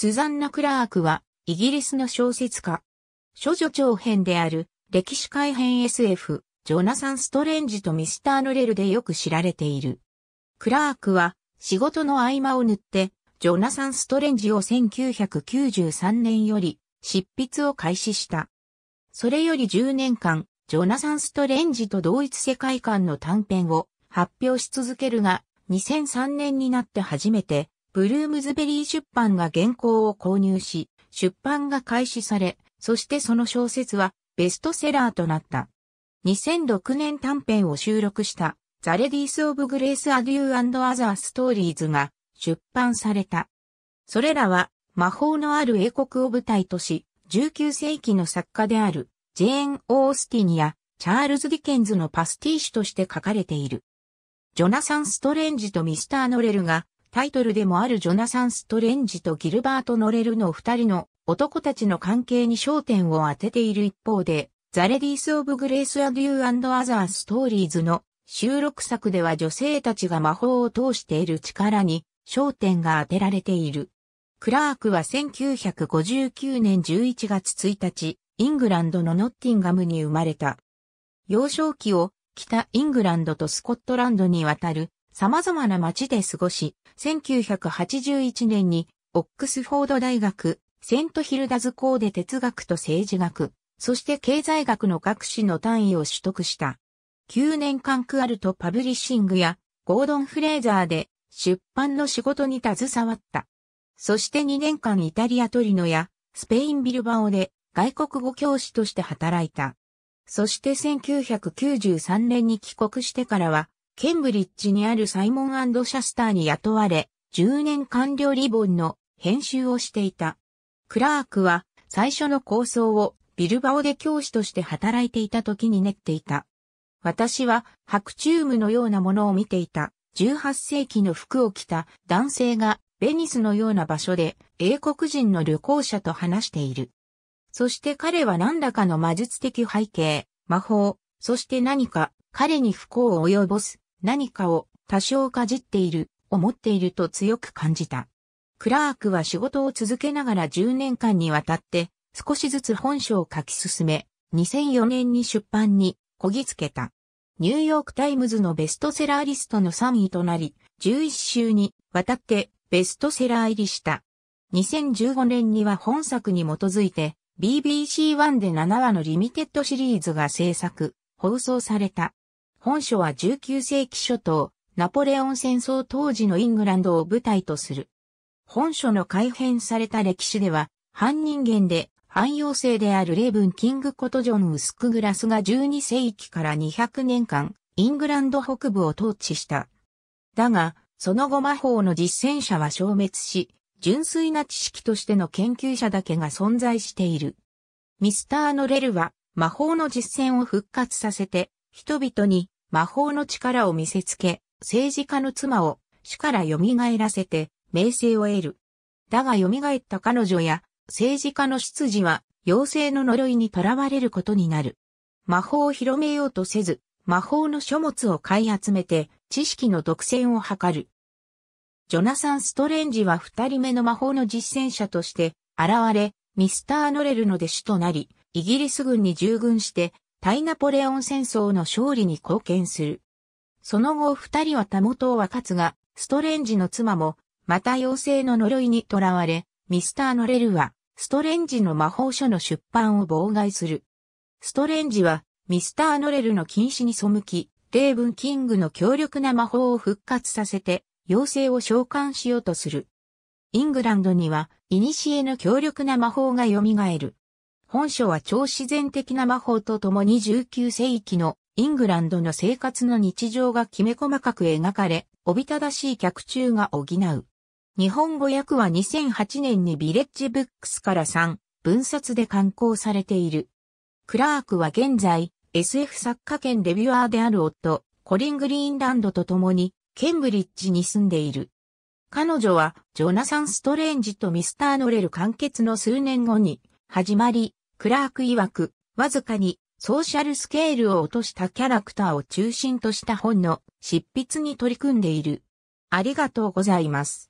スザンナ・クラークは、イギリスの小説家。諸女長編である、歴史改編 SF、ジョナサン・ストレンジとミスター・ノレルでよく知られている。クラークは、仕事の合間を縫って、ジョナサン・ストレンジを1993年より、執筆を開始した。それより10年間、ジョナサン・ストレンジと同一世界観の短編を発表し続けるが、2003年になって初めてブルームズベリー出版が原稿を購入し、出版が開始され、そしてその小説はベストセラーとなった。2006年短編を収録したザレディース・オブ・グレース・アデューアザー・ストーリーズが出版された。それらは魔法のある英国を舞台とし、19世紀の作家であるジェーン・オースティニやチャールズ・ディケンズのパスティッシュとして書かれている。ジョナサン・ストレンジとミスター・ノレルがタイトルでもあるジョナサン・ストレンジとギルバート・ノレルの二人の男たちの関係に焦点を当てている一方で、ザ・レディース・オブ・グレース・アデュー・アザー・ストーリーズの収録作では女性たちが魔法を通している力に焦点が当てられている。クラークは1959年11月1日、イングランドのノッティンガムに生まれた。幼少期を北イングランドとスコットランドに渡る様々な町で過ごし、1981年にオックスフォード大学、セントヒルダズ校で哲学と政治学、そして経済学の学士の単位を取得した。9年間クアルトパブリッシングやゴードン・フレーザーで出版の仕事に携わった。そして2年間イタリアトリノやスペインビルバオで外国語教師として働いた。そして1993年に帰国してからはケンブリッジにあるサイモンシャスターに雇われ、10年了リボンの編集をしていた。クラークは最初の構想をビルバオで教師として働いていた時に練っていた。私は白チ夢ムのようなものを見ていた。18世紀の服を着た男性がベニスのような場所で英国人の旅行者と話している。そして彼は何らかの魔術的背景、魔法、そして何か彼に不幸を及ぼす何かを多少かじっている、思っていると強く感じた。クラークは仕事を続けながら10年間にわたって少しずつ本書を書き進め、2004年に出版にこぎつけた。ニューヨークタイムズのベストセラーリストの3位となり、11週にわたってベストセラー入りした。2015年には本作に基づいて BBC1 で7話のリミテッドシリーズが制作、放送された。本書は19世紀初頭、ナポレオン戦争当時のイングランドを舞台とする。本書の改編された歴史では、半人間で汎用性であるレイブン・キング・コト・ジョン・ウスク・グラスが12世紀から200年間、イングランド北部を統治した。だが、その後魔法の実践者は消滅し、純粋な知識としての研究者だけが存在している。ミスター・ノレルは魔法の実践を復活させて人々に魔法の力を見せつけ、政治家の妻を死から蘇らせて名声を得る。だが蘇った彼女や政治家の出自は妖精の呪いに囚われることになる。魔法を広めようとせず、魔法の書物を買い集めて知識の独占を図る。ジョナサン・ストレンジは二人目の魔法の実践者として現れ、ミスター・ノレルの弟子となり、イギリス軍に従軍して対ナポレオン戦争の勝利に貢献する。その後二人はたもとを分かつが、ストレンジの妻も、また妖精の呪いに囚われ、ミスター・ノレルは、ストレンジの魔法書の出版を妨害する。ストレンジは、ミスター・ノレルの禁止に背き、レーブン・キングの強力な魔法を復活させて、妖精を召喚しようとする。イングランドには、古の強力な魔法が蘇る。本書は超自然的な魔法とともに19世紀のイングランドの生活の日常がきめ細かく描かれ、おびただしい脚注が補う。日本語訳は2008年にビレッジブックスから3分冊で刊行されている。クラークは現在 SF 作家兼レビュアーである夫、コリン・グリーンランドと共にケンブリッジに住んでいる。彼女はジョナサン・ストレンジとミスター・ノレル完結の数年後に始まり、クラーク曰く、わずかにソーシャルスケールを落としたキャラクターを中心とした本の執筆に取り組んでいる。ありがとうございます。